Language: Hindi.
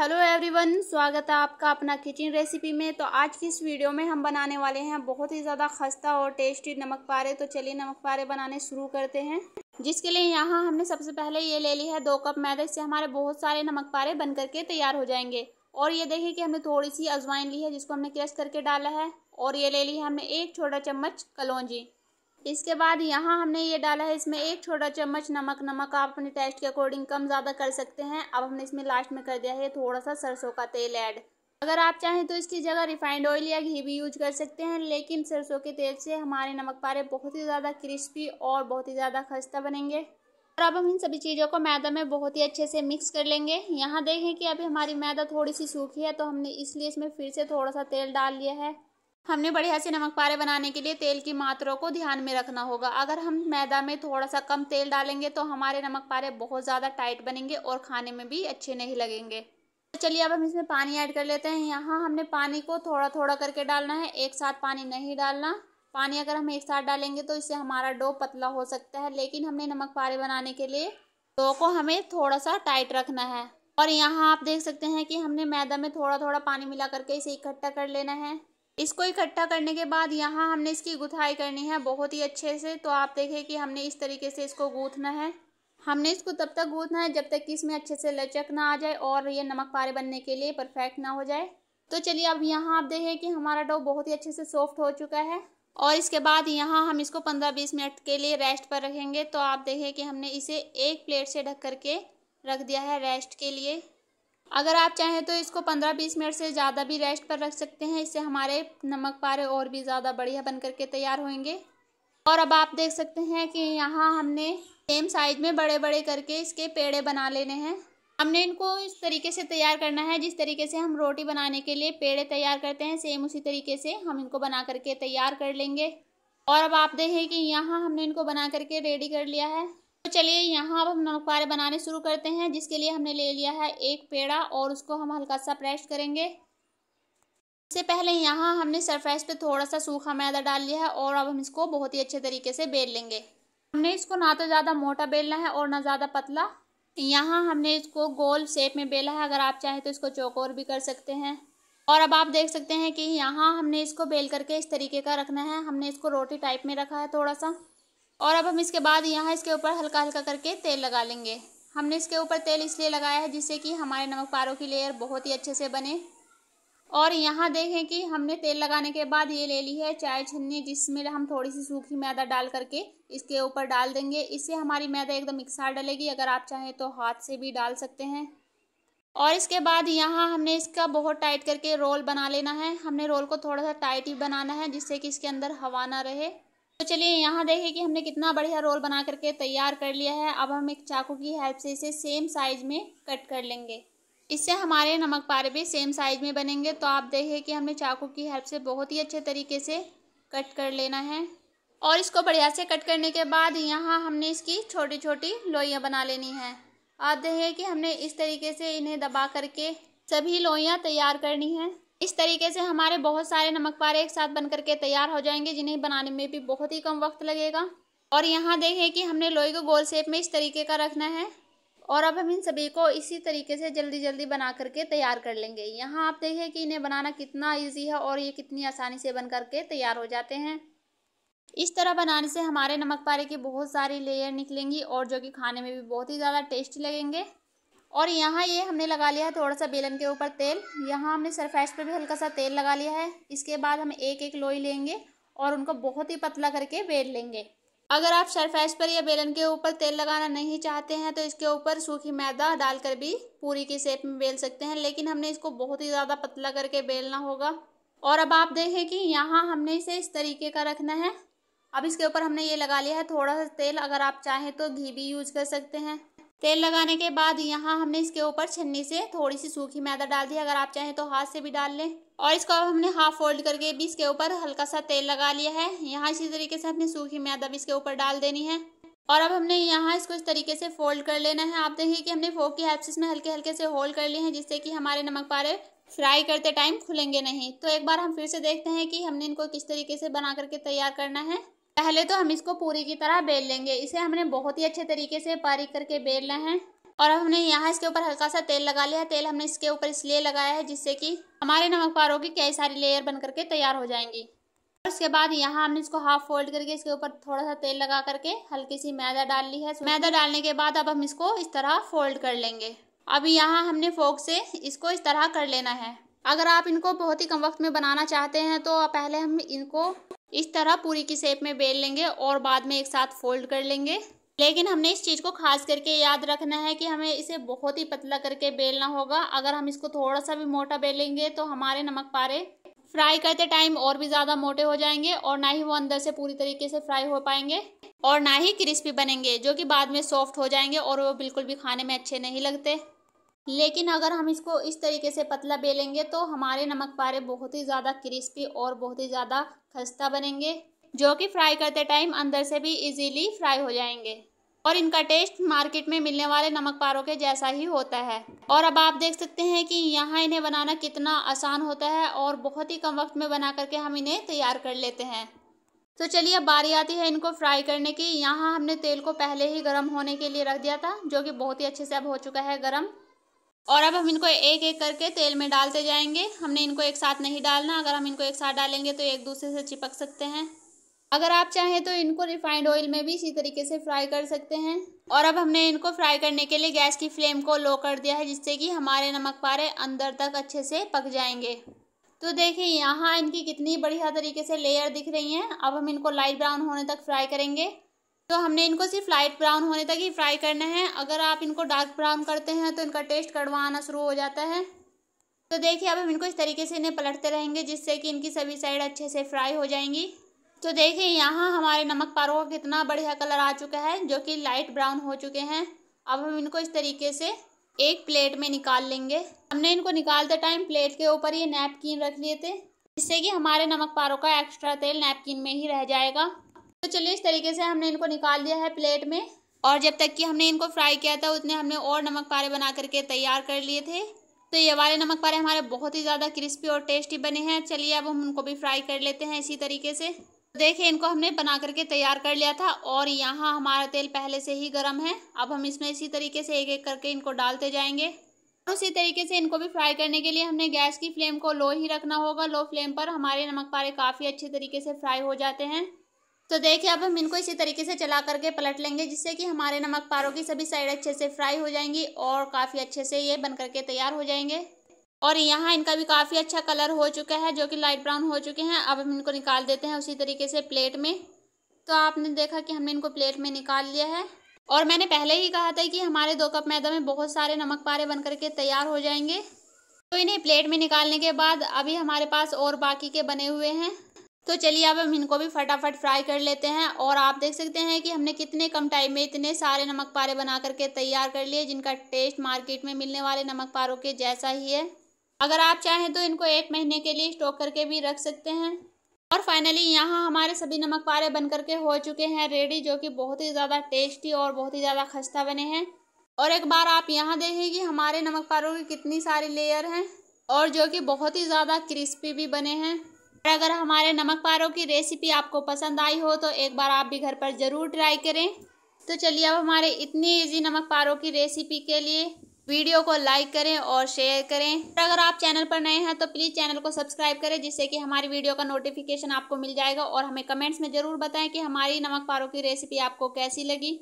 हेलो एवरीवन स्वागत है आपका अपना किचन रेसिपी में तो आज की इस वीडियो में हम बनाने वाले हैं बहुत ही ज़्यादा खस्ता और टेस्टी नमक पारे तो चलिए नमक पारे बनाने शुरू करते हैं जिसके लिए यहाँ हमने सबसे पहले ये ले ली है दो कप मैदे से हमारे बहुत सारे नमक पारे बन करके तैयार हो जाएंगे और ये देखिए कि हमने थोड़ी सी अजवाइन ली है जिसको हमने क्रश करके डाला है और ये ले ली है हमने एक छोटा चम्मच कलौजी इसके बाद यहाँ हमने ये डाला है इसमें एक छोटा चम्मच नमक नमक आप अपने टेस्ट के अकॉर्डिंग कम ज़्यादा कर सकते हैं अब हमने इसमें लास्ट में कर दिया है थोड़ा सा सरसों का तेल ऐड अगर आप चाहें तो इसकी जगह रिफाइंड ऑयल या घी भी यूज कर सकते हैं लेकिन सरसों के तेल से हमारे नमक पारे बहुत ही ज़्यादा क्रिस्पी और बहुत ही ज़्यादा खस्ता बनेंगे और अब हम इन सभी चीज़ों को मैदा में बहुत ही अच्छे से मिक्स कर लेंगे यहाँ देखें कि अभी हमारी मैदा थोड़ी सी सूखी है तो हमने इसलिए इसमें फिर से थोड़ा सा तेल डाल लिया है हमने बढ़िया से नमक पारे बनाने के लिए तेल की मात्रा को ध्यान में रखना होगा अगर हम मैदा में थोड़ा सा कम तेल डालेंगे तो हमारे नमक पारे बहुत ज़्यादा टाइट बनेंगे और खाने में भी अच्छे नहीं लगेंगे चलिए अब हम इसमें पानी ऐड कर लेते हैं यहाँ हमने पानी को थोड़ा थोड़ा करके डालना है एक साथ पानी नहीं डालना पानी अगर हम एक साथ डालेंगे तो इससे हमारा डो पतला हो सकता है लेकिन हमने नमक पारे बनाने के लिए डो को हमें थोड़ा सा टाइट रखना है और यहाँ आप देख सकते हैं कि हमने मैदा में थोड़ा थोड़ा पानी मिला करके इसे इकट्ठा कर लेना है इसको इकट्ठा करने के बाद यहाँ हमने इसकी गुथाई करनी है बहुत ही अच्छे से तो आप देखें कि हमने इस तरीके से इसको गूँथना है हमने इसको तब तक गूँथना है जब तक कि इसमें अच्छे से लचक ना आ जाए और ये नमक पारे बनने के लिए परफेक्ट ना हो जाए तो चलिए अब यहाँ आप देखें कि हमारा डो बहुत ही अच्छे से सॉफ्ट हो चुका है और इसके बाद यहाँ हम इसको पंद्रह बीस मिनट के लिए रेस्ट पर रखेंगे तो आप देखें कि हमने इसे एक प्लेट से ढक करके रख दिया है रेस्ट के लिए अगर आप चाहें तो इसको 15-20 मिनट से ज़्यादा भी रेस्ट पर रख सकते हैं इससे हमारे नमक पारे और भी ज़्यादा बढ़िया बन करके तैयार होंगे और अब आप देख सकते हैं कि यहाँ हमने सेम साइज में बड़े बड़े करके इसके पेड़े बना लेने हैं हमने इनको इस तरीके से तैयार करना है जिस तरीके से हम रोटी बनाने के लिए पेड़े तैयार करते हैं सेम उसी तरीके से हम इनको बना करके तैयार कर लेंगे और अब आप देखें कि यहाँ हमने इनको बना करके रेडी कर लिया है तो चलिए यहाँ अब हम नमकपारे बनाने शुरू करते हैं जिसके लिए हमने ले लिया है एक पेड़ा और उसको हम हल्का सा प्रेस करेंगे इससे पहले यहाँ हमने सरफेस पे थोड़ा सा सूखा मैदा डाल लिया है और अब हम इसको बहुत ही अच्छे तरीके से बेल लेंगे हमने इसको ना तो ज़्यादा मोटा बेलना है और ना ज़्यादा पतला यहाँ हमने इसको गोल शेप में बेला है अगर आप चाहें तो इसको चौकोर भी कर सकते हैं और अब आप देख सकते हैं कि यहाँ हमने इसको बेल करके इस तरीके का रखना है हमने इसको रोटी टाइप में रखा है थोड़ा सा और अब हम इसके बाद यहाँ इसके ऊपर हल्का हल्का करके तेल लगा लेंगे हमने इसके ऊपर तेल इसलिए लगाया है जिससे कि हमारे नमक पारों की लेयर बहुत ही अच्छे से बने और यहाँ देखें कि हमने तेल लगाने के बाद ये ले ली है चाय छन्नी जिसमें हम थोड़ी सी सूखी मैदा डाल करके इसके ऊपर डाल देंगे इससे हमारी मैदा एकदम मिक्सार डलेगी अगर आप चाहें तो हाथ से भी डाल सकते हैं और इसके बाद यहाँ हमने इसका बहुत टाइट करके रोल बना लेना है हमने रोल को थोड़ा सा टाइट ही बनाना है जिससे कि इसके अंदर हवा ना रहे तो चलिए यहाँ देखिए कि हमने कितना बढ़िया रोल बना करके तैयार कर लिया है अब हम एक चाकू की हेल्प से इसे सेम साइज में कट कर लेंगे इससे हमारे नमक पारे भी सेम साइज में बनेंगे तो आप देखिए कि हमने चाकू की हेल्प से बहुत ही अच्छे तरीके से कट कर लेना है और इसको बढ़िया से कट करने के बाद यहाँ हमने इसकी छोटी छोटी लोइयाँ बना लेनी है आप देखिए कि हमने इस तरीके से इन्हें दबा करके सभी लोइयाँ तैयार करनी हैं इस तरीके से हमारे बहुत सारे नमक पारे एक साथ बन करके तैयार हो जाएंगे जिन्हें बनाने में भी बहुत ही कम वक्त लगेगा और यहाँ देखें कि हमने लोई को गोल शेप में इस तरीके का रखना है और अब हम इन सभी को इसी तरीके से जल्दी जल्दी बना करके तैयार कर लेंगे यहाँ आप देखें कि इन्हें बनाना कितना ईजी है और ये कितनी आसानी से बन करके तैयार हो जाते हैं इस तरह बनाने से हमारे नमक पारे की बहुत सारी लेयर निकलेंगी और जो कि खाने में भी बहुत ही ज़्यादा टेस्टी लगेंगे और यहाँ ये हमने लगा लिया है थोड़ा सा बेलन के ऊपर तेल यहाँ हमने सरफेस पर भी हल्का सा तेल लगा लिया है इसके बाद हम एक एक लोई लेंगे और उनको बहुत ही पतला करके बेल लेंगे अगर आप सरफेस पर या बेलन के ऊपर तेल लगाना नहीं चाहते हैं तो इसके ऊपर सूखी मैदा डालकर भी पूरी की शेप में बेल सकते हैं लेकिन हमने इसको बहुत ही ज़्यादा पतला करके बेलना होगा और अब आप देखें कि यहाँ हमने इसे इस तरीके का रखना है अब इसके ऊपर हमने ये लगा लिया है थोड़ा सा तेल अगर आप चाहें तो घी भी यूज कर सकते हैं तेल लगाने के बाद यहाँ हमने इसके ऊपर छन्नी से थोड़ी सी सूखी मैदा डाल दी अगर आप चाहें तो हाथ से भी डाल लें और इसको अब हमने हाफ फोल्ड करके भी इसके ऊपर हल्का सा तेल लगा लिया है यहाँ इसी तरीके से हमने सूखी मैदा भी इसके ऊपर डाल देनी है और अब हमने यहाँ इसको इस तरीके से फोल्ड कर लेना है आप देखिए कि हमने फोक की हेल्प से इसमें हल्के हल्के से होल्ड कर लिए हैं जिससे कि हमारे नमक पारे फ्राई करते टाइम खुलेंगे नहीं तो एक बार हम फिर से देखते हैं कि हमने इनको किस तरीके से बना करके तैयार करना है पहले तो हम इसको पूरी की तरह बेल लेंगे इसे हमने बहुत ही अच्छे तरीके से बारीक करके बेलना है और हमने यहाँ इसके ऊपर हल्का सा तेल लगा लिया तेल हमने इसके ऊपर इसलिए लगाया है जिससे कि हमारे नमक पारों की कई सारी लेयर बन करके तैयार हो जाएंगी और उसके बाद यहाँ हमने इसको हाफ फोल्ड करके इसके ऊपर थोड़ा सा तेल लगा करके हल्की सी मैदा डाल ली है मैदा डालने के बाद अब हम इसको इस तरह फोल्ड कर लेंगे अभी यहाँ हमने फोक से इसको इस तरह कर लेना है अगर आप इनको बहुत ही कम वक्त में बनाना चाहते हैं तो पहले हम इनको इस तरह पूरी की शेप में बेल लेंगे और बाद में एक साथ फोल्ड कर लेंगे लेकिन हमने इस चीज़ को खास करके याद रखना है कि हमें इसे बहुत ही पतला करके बेलना होगा अगर हम इसको थोड़ा सा भी मोटा बेलेंगे तो हमारे नमक पारे फ्राई करते टाइम और भी ज़्यादा मोटे हो जाएंगे और ना ही वो अंदर से पूरी तरीके से फ्राई हो पाएंगे और ना ही क्रिस्पी बनेंगे जो कि बाद में सॉफ्ट हो जाएंगे और वो बिल्कुल भी खाने में अच्छे नहीं लगते लेकिन अगर हम इसको इस तरीके से पतला बेलेंगे तो हमारे नमक पारे बहुत ही ज़्यादा क्रिस्पी और बहुत ही ज़्यादा खस्ता बनेंगे जो कि फ्राई करते टाइम अंदर से भी इजीली फ्राई हो जाएंगे और इनका टेस्ट मार्केट में मिलने वाले नमक पारों के जैसा ही होता है और अब आप देख सकते हैं कि यहाँ इन्हें बनाना कितना आसान होता है और बहुत ही कम वक्त में बना करके हम इन्हें तैयार कर लेते हैं तो चलिए अब बारी आती है इनको फ्राई करने की यहाँ हमने तेल को पहले ही गर्म होने के लिए रख दिया था जो कि बहुत ही अच्छे से अब हो चुका है गर्म और अब हम इनको एक एक करके तेल में डालते जाएंगे हमने इनको एक साथ नहीं डालना अगर हम इनको एक साथ डालेंगे तो एक दूसरे से चिपक सकते हैं अगर आप चाहें तो इनको रिफाइंड ऑयल में भी इसी तरीके से फ्राई कर सकते हैं और अब हमने इनको फ्राई करने के लिए गैस की फ्लेम को लो कर दिया है जिससे कि हमारे नमक पारे अंदर तक अच्छे से पक जाएंगे तो देखिए यहाँ इनकी कितनी बढ़िया तरीके से लेयर दिख रही हैं अब हम इनको लाइट ब्राउन होने तक फ्राई करेंगे तो हमने इनको सिर्फ लाइट ब्राउन होने तक ही फ्राई करना है अगर आप इनको डार्क ब्राउन करते हैं तो इनका टेस्ट कड़वा आना शुरू हो जाता है तो देखिए अब हम इनको इस तरीके से इन्हें पलटते रहेंगे जिससे कि इनकी सभी साइड अच्छे से फ्राई हो जाएंगी तो देखिए यहाँ हमारे नमक पारों का कितना बढ़िया कलर आ चुका है जो कि लाइट ब्राउन हो चुके हैं अब हम इनको इस तरीके से एक प्लेट में निकाल लेंगे हमने इनको निकालते टाइम प्लेट के ऊपर ये नैपकिन रख लिए थे जिससे कि हमारे नमक पारों का एक्स्ट्रा तेल नैपकिन में ही रह जाएगा तो चलिए इस तरीके से हमने इनको निकाल दिया है प्लेट में और जब तक कि हमने इनको फ्राई किया था उतने हमने और नमक पारे बना करके तैयार कर लिए थे तो ये वाले नमक पारे हमारे बहुत ही ज़्यादा क्रिस्पी और टेस्टी बने हैं चलिए अब हम उनको भी फ्राई कर लेते हैं इसी तरीके से तो देखिए इनको हमने बना करके तैयार कर लिया था और यहाँ हमारा तेल पहले से ही गर्म है अब हम इसमें इसी तरीके से एक एक करके इनको डालते जाएंगे और उसी तरीके से इनको भी फ्राई करने के लिए हमने गैस की फ्लेम को लो ही रखना होगा लो फ्लेम पर हमारे नमक पारे काफ़ी अच्छे तरीके से फ्राई हो जाते हैं तो देखिए अब हम इनको इसी तरीके से चला करके पलट लेंगे जिससे कि हमारे नमक पारों की सभी साइड अच्छे से फ्राई हो जाएंगी और काफ़ी अच्छे से ये बन करके तैयार हो जाएंगे और यहाँ इनका भी काफ़ी अच्छा कलर हो चुका है जो कि लाइट ब्राउन हो चुके हैं अब हम इनको निकाल देते हैं उसी तरीके से प्लेट में तो आपने देखा कि हमने इनको प्लेट में निकाल लिया है और मैंने पहले ही कहा था कि हमारे दो कप मैदा में बहुत सारे नमक पारे बन करके तैयार हो जाएंगे तो इन्हें प्लेट में निकालने के बाद अभी हमारे पास और बाकी के बने हुए हैं तो चलिए अब हम इनको भी फटाफट फ्राई कर लेते हैं और आप देख सकते हैं कि हमने कितने कम टाइम में इतने सारे नमक पारे बना करके तैयार कर लिए जिनका टेस्ट मार्केट में मिलने वाले नमक पारों के जैसा ही है अगर आप चाहें तो इनको एक महीने के लिए स्टॉक करके भी रख सकते हैं और फाइनली यहाँ हमारे सभी नमक पारे बन करके हो चुके हैं रेडी जो कि बहुत ही ज़्यादा टेस्टी और बहुत ही ज़्यादा खस्ता बने हैं और एक बार आप यहाँ देखें कि हमारे नमक पारों की कितनी सारी लेयर हैं और जो कि बहुत ही ज़्यादा क्रिस्पी भी बने हैं और अगर हमारे नमक पारों की रेसिपी आपको पसंद आई हो तो एक बार आप भी घर पर ज़रूर ट्राई करें तो चलिए अब हमारे इतनी इजी नमक पारों की रेसिपी के लिए वीडियो को लाइक करें और शेयर करें और अगर आप चैनल पर नए हैं तो प्लीज़ चैनल को सब्सक्राइब करें जिससे कि हमारी वीडियो का नोटिफिकेशन आपको मिल जाएगा और हमें कमेंट्स में ज़रूर बताएं कि हमारी नमक पारों की रेसिपी आपको कैसी लगी